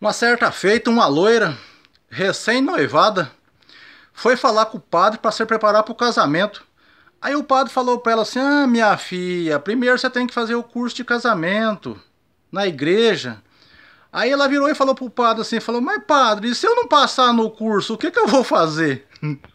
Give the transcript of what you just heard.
Uma certa feita, uma loira, recém-noivada, foi falar com o padre para se preparar para o casamento. Aí o padre falou para ela assim: Ah, minha filha, primeiro você tem que fazer o curso de casamento na igreja. Aí ela virou e falou para o padre assim: falou, Mas padre, e se eu não passar no curso, o que, que eu vou fazer?